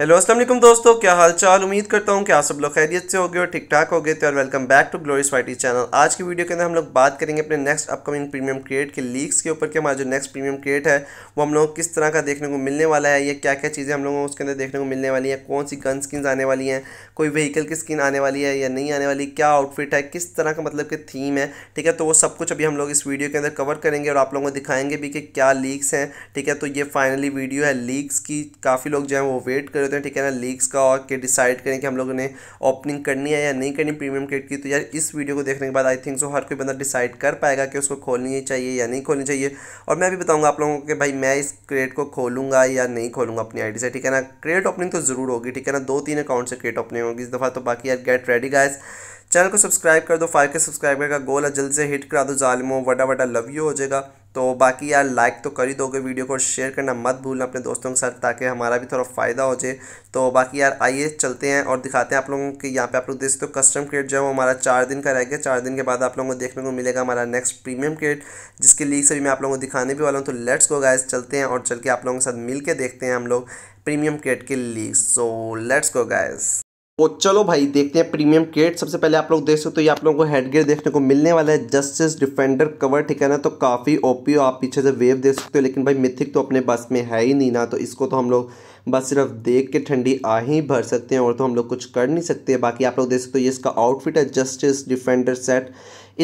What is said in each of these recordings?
hello Aslam दोस्तों क्या हाल चाल उम्मीद करता हूँ कि आप सब लोग खैरियत से हो गए और ठीक ठाक हो गए थे और welcome back to Glorious YT channel आज की वीडियो के अंदर हम लोग बात करेंगे अपने नेक्स्ट अपकमिंग प्रीमियम क्रिएट के लीक्स के ऊपर कि हमारा जो नेक्स्ट प्रीमियम क्रिएट है वो हम लोग किस तरह का देखने को मिलने वाला है या क्या क्या चीज़ें हम लोगों को उसके अंदर देखने को मिलने वाली हैं कौन सी गन स्किन आने वाली हैं कोई व्हीकल की स्किन आने वाली है या नहीं आने वाली क्या आउटफिट है किस तरह का मतलब कि थीम है ठीक है तो वो सब कुछ अभी हम लोग इस वीडियो के अंदर कवर करेंगे और आप लोगों को दिखाएंगे भी कि क्या लीक्स हैं ठीक है तो ये फाइनली वीडियो है लीक्स की काफ़ी लोग जो है वो वेट कर होते हैं ठीक है ना लीग्स का और के डिसाइड करें कि हम लोगों ने ओपनिंग करनी है या नहीं करनी प्रीमियम क्रिकेट की तो यार इस वीडियो को देखने के बाद आई थिंक सो हर कोई बंदा डिसाइड कर पाएगा कि उसको खोलनी चाहिए या नहीं खोलनी चाहिए और मैं भी बताऊँगा आप लोगों को भाई मैं इस क्रेड को खोलूँगा या नहीं खोलूँगा अपनी आई से ठीक है ना क्रेड ओपनिंग तो ज़रूर होगी ठीक है ना दो तीन अकाउंट से क्रेड ओपनिंग होगी इस दफ़ा तो बाकी यार गेट रेडी गाइस चैनल को सब्सक्राइब कर दो फाइव के सब्सक्राइबर का गोल है जल्द से हिट करा दो जालिमो वटा वटा लव यू हो जाएगा तो बाकी यार लाइक तो कर ही दोगे वीडियो को शेयर करना मत भूलना अपने दोस्तों के साथ ताकि हमारा भी थोड़ा फ़ायदा हो जाए तो बाकी यार आइए चलते हैं और दिखाते हैं आप लोगों के यहाँ पे आप लोग देख सकते हो कस्टम क्रेड जो है वो हमारा चार दिन का रह गया चार दिन के बाद आप लोगों को देखने को मिलेगा हमारा नेक्स्ट प्रीमियम क्रेड जिसके लीग से भी मैं आप लोगों को दिखाने भी वाला हूँ तो लेट्स गो गाइज चलते हैं और चल के आप लोगों के साथ मिल देखते हैं हम लोग प्रीमियम क्रेड के leak so let's go guys तो चलो भाई देखते हैं प्रीमियम क्रेट सबसे पहले आप लोग देख सकते हो तो ये आप लोगों को हेडगेयर देखने को मिलने वाला है जस्टिस डिफेंडर कवर ठीक है ना तो काफ़ी ओपी हो आप पीछे से वेव देख सकते हो लेकिन भाई मिथिक तो अपने बस में है ही नहीं ना तो इसको तो हम लोग बस सिर्फ देख के ठंडी आ ही भर सकते हैं और तो हम लोग कुछ कर नहीं सकते बाकी आप लोग देख सकते हो ये इसका आउटफिट है जस्टिस डिफेंडर सेट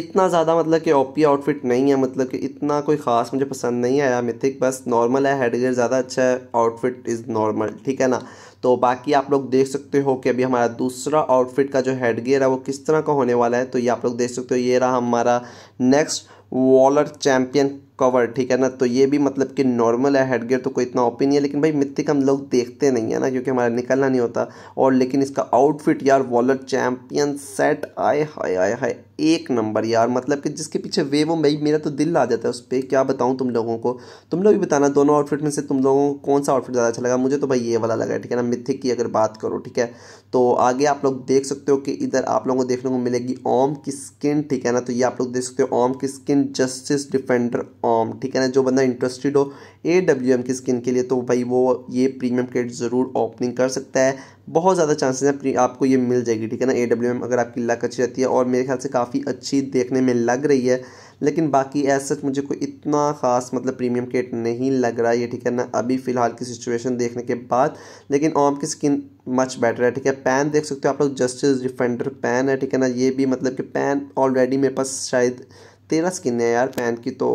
इतना ज़्यादा मतलब कि ओपी आउटफिट नहीं है मतलब कि इतना कोई ख़ास मुझे पसंद नहीं आया मिथिक बस नॉर्मल है हेडगेयर ज़्यादा अच्छा है आउटफिट इज़ नॉर्मल ठीक है ना तो बाकी आप लोग देख सकते हो कि अभी हमारा दूसरा आउटफिट का जो हेडगेयर है वो किस तरह का होने वाला है तो ये आप लोग देख सकते हो ये रहा हमारा नेक्स्ट वॉलर चैम्पियन कवर ठीक है ना तो ये भी मतलब कि नॉर्मल है हेडगेयर तो कोई इतना ओपी नहीं है लेकिन भाई मित्तिक हम लोग देखते नहीं है ना क्योंकि हमारा निकलना नहीं होता और लेकिन इसका आउटफिट यार वॉलर चैम्पियन सेट आए हाय आए हाय एक नंबर यार मतलब कि जिसके पीछे वे वो भाई मेरा तो दिल आ जाता है उस पर क्या बताऊँ तुम लोगों को तुम लोग भी बताना दोनों आउटफिट में से तुम लोगों को कौन सा आउटफिट ज़्यादा अच्छा लगा मुझे तो भाई ये वाला लगा ठीक है ना मिथिक की अगर बात करो ठीक है तो आगे आप लोग देख सकते हो कि इधर आप लोगों को देखने को मिलेगी ओम की स्किन ठीक है ना तो ये आप लोग देख सकते हो ओम की स्किन जस्टिस डिफेंडर ऑम um, ठीक है ना जो बंदा इंटरेस्टेड हो ए डब्ल्यू एम की स्किन के लिए तो भाई वो ये प्रीमियम क्रेड ज़रूर ओपनिंग कर सकता है बहुत ज़्यादा चांसेस हैं आपको ये मिल जाएगी ठीक है ना ए डब्ल्यू एम अगर आपकी लक अच्छी रहती है और मेरे ख्याल से काफ़ी अच्छी देखने में लग रही है लेकिन बाकी एज सच मुझे कोई इतना ख़ास मतलब प्रीमियम केट नहीं लग रहा है ये ठीक है ना अभी फ़िलहाल की सिचुएशन देखने के बाद लेकिन ओम की स्किन मच बेटर है ठीक है पैन देख सकते हो आप लोग जस्टिस डिफेंडर पैन है ठीक है ना ये भी मतलब कि पैन ऑलरेडी मेरे पास शायद तेरह स्किन है यार पैन की तो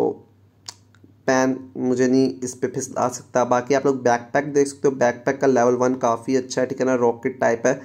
पैन मुझे नहीं इस पर फिस आ सकता बाकी आप लोग बैकपैक देख सकते हो बैकपैक का लेवल वन काफ़ी अच्छा है ठीक है ना रॉकेट टाइप है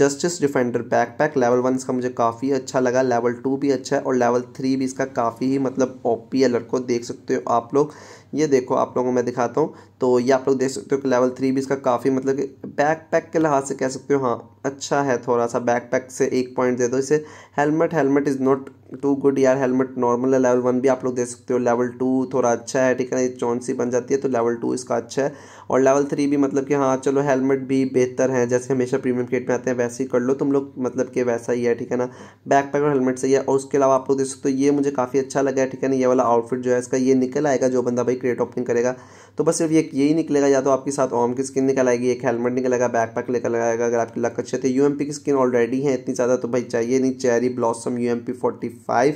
justice defender backpack level one इसका मुझे काफ़ी अच्छा लगा लेवल टू भी अच्छा है और लेवल थ्री भी इसका काफ़ी ही मतलब ओपी है लड़को देख सकते हो आप लोग ये देखो आप लोगों को मैं दिखाता हूँ तो ये आप लोग देख सकते हो कि लेवल थ्री भी इसका काफ़ी मतलब बैक पैक के लिहाज से कह सकते हो हाँ अच्छा है थोड़ा सा बैक पैक से एक पॉइंट दे दो इसे helmet helmet is not too good यार हेलमेट नॉर्मल है लेवल वन भी आप लोग दे सकते हो लेवल टू थोड़ा अच्छा है ठीक है ये चौंसी बन जाती है तो लेवल टू इसका अच्छा है और लेवल थ्री भी मतलब कि हाँ चलो हेलमेट भी बेहतर है जैसे हमेशा प्रीमियम किट में आते हैं वैसे ही कर लो तुम लोग मतलब कि वैसा ही है ठीक है ना बैक पैक और हेलमेट सही है और उसके अलावा आप लोग दे सकते हो ये मुझे काफ़ी अच्छा लगा है ठीक है ना ये वाला आउटफिट जो है इसका ये निकल आएगा जो बंदा भाई क्रिएट ओपनिंग करेगा तो बस सिर्फ ये यही निकलेगा या तो आपके साथ ओम की स्किन निकल आएगी एक हेलमेट निकलेगा बैक पैक निकल आएगा अगर आपकी लक अच्छे थे यू की स्किन ऑलरेडी है इतनी ज़्यादा तो भाई चाहिए नहीं cherry blossom U M P forty five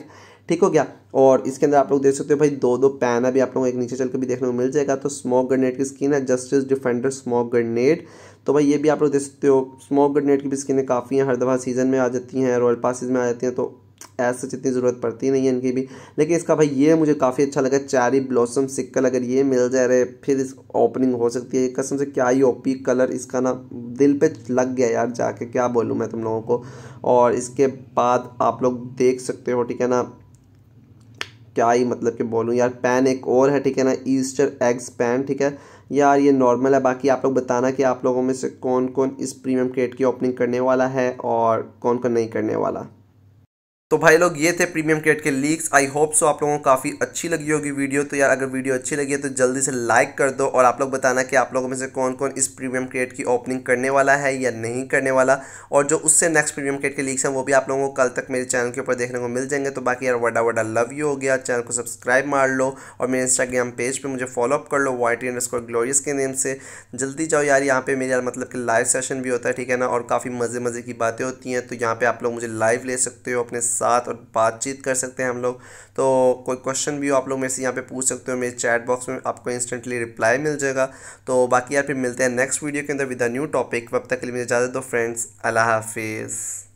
ठीक हो गया और इसके अंदर आप लोग देख सकते हो भाई दो दो पैन अभी आप लोगों को एक नीचे चल के भी देखने को मिल जाएगा तो स्मोक ग्रेनेड की स्किन है जस्टिस डिफेंडर स्मोक ग्रेनेड तो भाई ये भी आप लोग देख सकते हो स्मोक ग्रेनेड की भी स्किनें काफ़ी हैं हर दफ़ा सीजन में आ जाती हैं रॉयल पास सीजन में आ जाती हैं तो ऐसे तो जितनी ज़रूरत पड़ती नहीं है इनकी भी लेकिन इसका भाई ये मुझे काफ़ी अच्छा लगा चैरी ब्लॉसम सिक्कल अगर ये मिल जाए रहे फिर इस ओपनिंग हो सकती है कसम से क्या ही ओपी कलर इसका ना दिल पे लग गया यार जाके क्या बोलूँ मैं तुम लोगों को और इसके बाद आप लोग देख सकते हो ठीक है ना क्या ही मतलब कि बोलूँ यार पैन एक और है ठीक है ना ईस्टर एग्स पैन ठीक है यार ये नॉर्मल है बाकी आप लोग बताना कि आप लोगों में से कौन कौन इस प्रीमियम क्रेट की ओपनिंग करने वाला है और कौन कौन नहीं करने वाला तो भाई लोग ये थे प्रीमियम क्रेड के लीक्स आई होप सो आप लोगों को काफ़ी अच्छी लगी होगी वीडियो तो यार अगर वीडियो अच्छी लगी है तो जल्दी से लाइक कर दो और आप लोग बताना कि आप लोगों में से कौन कौन इस प्रीमियम क्रेड की ओपनिंग करने वाला है या नहीं करने वाला और जो उससे नेक्स्ट प्रीमियम क्रेड के लीक्स हैं वो भी आप लोगों को कल तक मेरे चैनल के ऊपर देखने को मिल जाएंगे तो बाकी यार वडा वडा लव यू हो गया चैनल को सब्सक्राइब मार लो और मेरे इंस्टाग्राम पेज पर मुझे फॉलोअप कर लो वाई टी ग्लोरियस के नेम से जल्दी जाओ यार यहाँ पर मेरे यार मतलब कि लाइव सेशन भी होता है ठीक है ना और काफ़ी मज़े मज़े की बातें होती हैं तो यहाँ पर आप लोग मुझे लाइव ले सकते हो अपने साथ और बातचीत कर सकते हैं हम लोग तो कोई क्वेश्चन भी हो आप लोग मेरे से यहाँ पे पूछ सकते हो मेरे चैट बॉक्स में आपको इंस्टेंटली रिप्लाई मिल जाएगा तो बाकी यार फिर मिलते हैं नेक्स्ट वीडियो के अंदर विद अ न्यू टॉपिक तब तक के लिए मुझे ज़्यादा दो फ्रेंड्स अल्लाह हाफिज़